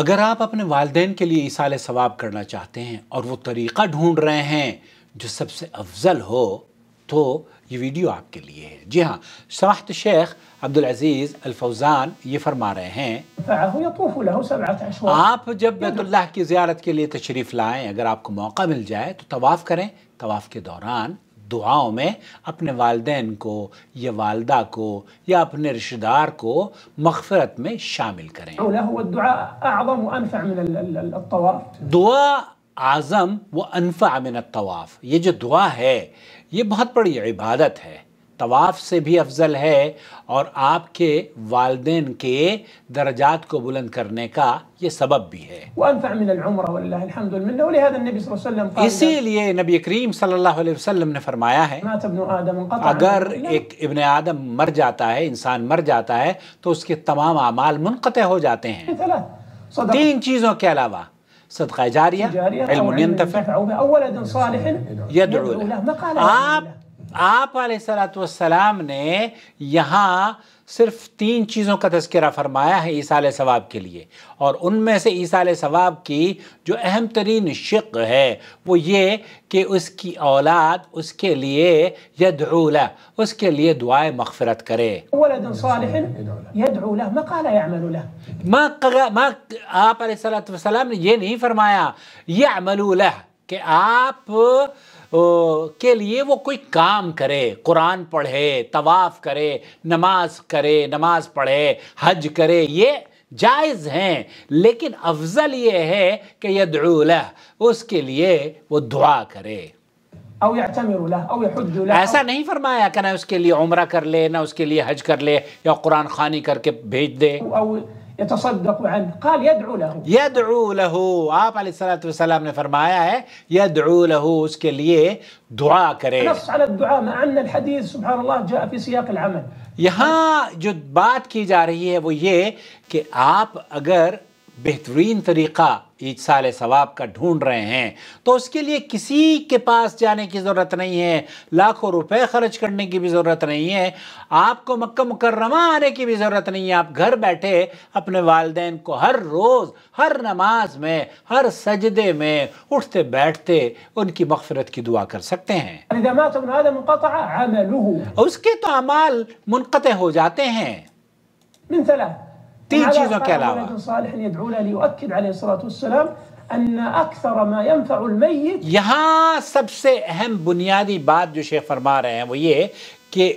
اگر آپ اپنے والدین کے لیے اصال ثواب کرنا چاہتے ہیں اور وہ طریقہ ڈھونڈ رہے ہیں جو سب سے افضل ہو تو یہ ویڈیو آپ کے لیے ہے جی ہاں سماحت شیخ عبدالعزیز الفوزان یہ فرما رہے ہیں آپ جب بیت اللہ کی زیارت کے لیے تشریف لائیں اگر آپ کو موقع مل جائے تو طواف کریں طواف کے دوران دعاؤں میں اپنے والدین کو یا والدہ کو یا اپنے رشتہ دار کو مغفرت میں شامل کریں دعا و انفع من الطواف یہ جو دعا ہے یہ بہت بڑی عبادت ہے طواف سے بھی افضل ہے اور آپ کے والدین کے درجات کو بلند کرنے کا یہ سبب بھی ہے اسی نبی کریم صلی اللہ علیہ وسلم نے فرمایا ہے اگر ایک ابن آدم مر جاتا ہے انسان مر جاتا ہے تو اس کے تمام اعمال منقطع ہو جاتے ہیں تین چیزوں کے علاوہ صدقہ جاریہ علم لہ آپ آپ علیہ السلاۃ والسلام نے یہاں صرف تین چیزوں کا تذکرہ فرمایا ہے عیسیٰ علیہ ثواب کے لیے اور ان میں سے عیسیٰ علیہ ثواب کی جو اہم ترین شق ہے وہ یہ کہ اس کی اولاد اس کے لیے یدعو لہ اس کے لیے دعائے مغفرت کرے آپ علیہ السلام نے یہ نہیں فرمایا لہ کہ آپ کے لیے وہ کوئی کام کرے قرآن پڑھے طواف کرے نماز کرے نماز پڑھے حج کرے یہ جائز ہیں لیکن افضل یہ ہے کہ یدعو لہ اس کے لیے وہ دعا کرے ایسا نہیں فرمایا کہ نہ اس کے لیے عمرہ کر لے نہ اس کے لیے حج کر لے یا قرآن خانی کر کے بھیج دے يتصدق عنه قال یدعو یدعو له له آپ علیہ والسلام نے فرمایا ہے یدعو له اس کے لیے دعا کرے نص على الدعاء مع الحديث سبحان الله جاء في سياق العمل یہاں جو بات کی جا رہی ہے وہ یہ کہ آپ اگر بہترین طریقہ ایجسال ثواب کا ڈھونڈ رہے ہیں تو اس کے لیے کسی کے پاس جانے کی ضرورت نہیں ہے لاکھوں روپے خرچ کرنے کی بھی ضرورت نہیں ہے آپ کو مکہ مکرمہ آنے کی بھی ضرورت نہیں ہے آپ گھر بیٹھے اپنے والدین کو ہر روز ہر نماز میں ہر سجدے میں اٹھتے بیٹھتے ان کی مغفرت کی دعا کر سکتے ہیں یعنی اس کے تو عمال منقطع ہو جاتے ہیں من تین چیزوں کے علاوہ یہاں سب سے اہم بنیادی بات جو شیخ فرما رہے ہیں وہ یہ کہ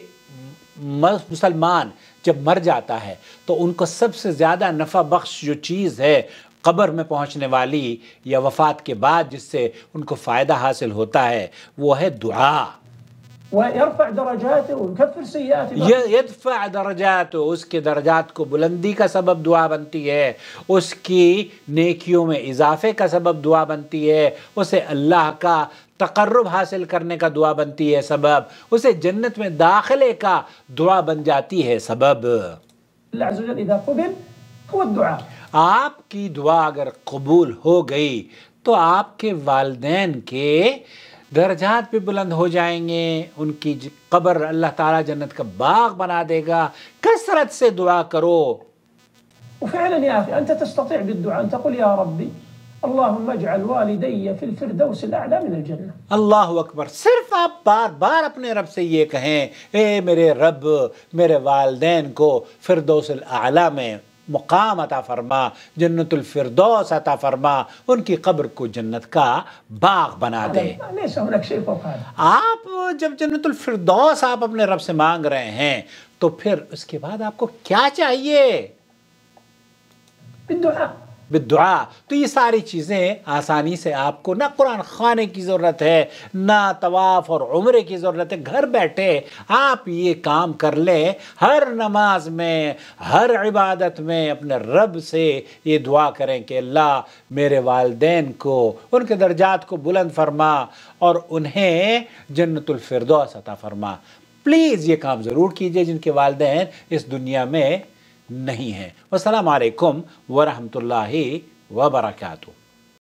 مسلمان جب مر جاتا ہے تو ان کو سب سے زیادہ نفع بخش جو چیز ہے قبر میں پہنچنے والی یا وفات کے بعد جس سے ان کو فائدہ حاصل ہوتا ہے وہ ہے دعا ويرفع درجاته ويكفر سيئاته يدفع درجاته اسكي درجات کو بلندی کا سبب دعا بنتی ہے اس کی نیکیوں میں اضافے کا سبب دعا بنتی ہے اسے اللہ کا تقرب حاصل کرنے کا دعا بنتی ہے سبب اسے جنت میں داخلے کا دعا بن جاتی ہے سبب آپ کی دعا اگر قبول ہو گئی تو آپ کے والدین کے درجات بھی بلند ہو جائیں گے ان کی قبر اللہ تعالیٰ جنت کا باغ بنا دے گا کسرت سے دعا کرو وفعلا يا أخي انت تستطيع بالدعاء أن تقول يا ربي اللهم اجعل والدي في الفردوس الأعلى من الجنة اللہ اکبر صرف آپ بار بار اپنے رب سے یہ کہیں اے میرے رب میرے والدین کو فردوس الاعلی میں مقام عطا فرما جنت الفردوس عطا فرما ان کی قبر کو جنت کا باغ بنا دے آپ جب جنت الفردوس آپ اپنے رب سے مانگ رہے ہیں تو پھر اس کے بعد آپ کو کیا چاہیے بدعا تو یہ ساری چیزیں آسانی سے آپ کو نہ قرآن خانے کی ضرورت ہے نہ طواف اور عمرے کی ضرورت ہے گھر بیٹھے آپ یہ کام کر لیں ہر نماز میں ہر عبادت میں اپنے رب سے یہ دعا کریں کہ اللہ میرے والدین کو ان کے درجات کو بلند فرما اور انہیں جنت الفردوس عطا فرما پلیز یہ کام ضرور کیجئے جن کے والدین اس دنیا میں نہیں ہے والسلام علیکم ورحمۃ اللہ وبرکاتہ